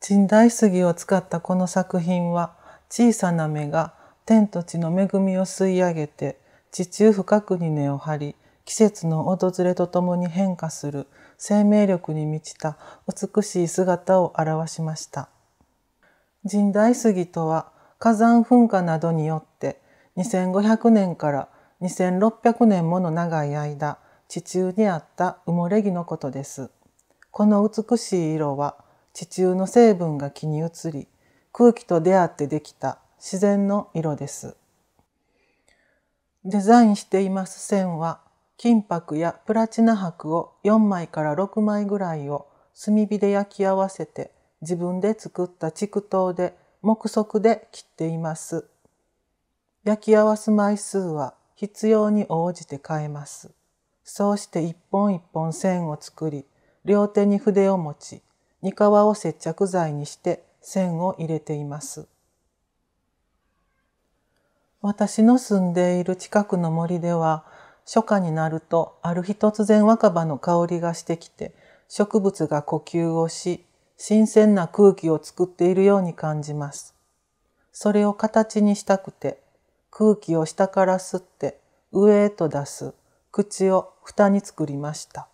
陳大杉を使ったこの作品は小さな芽が天と地の恵みを吸い上げて地中深くに根を張り季節の訪れとともに変化する生命力に満ちた美しい姿を表しました。神代杉とは火山噴火などによって2500年から2600年もの長い間地中にあった埋もれ木のことです。この美しい色は地中の成分が木に移り空気と出会ってできた自然の色です。デザインしています線は金箔やプラチナ箔を4枚から6枚ぐらいを炭火で焼き合わせて自分で作った竹刀で目測で切っています。焼き合わす枚数は必要に応じて変えます。そうして一本一本線を作り両手に筆を持ちにかわを接着剤にして線を入れています。私の住んでいる近くの森では初夏になるとある日突然若葉の香りがしてきて植物が呼吸をし新鮮な空気を作っているように感じます。それを形にしたくて空気を下から吸って上へと出す口を蓋に作りました。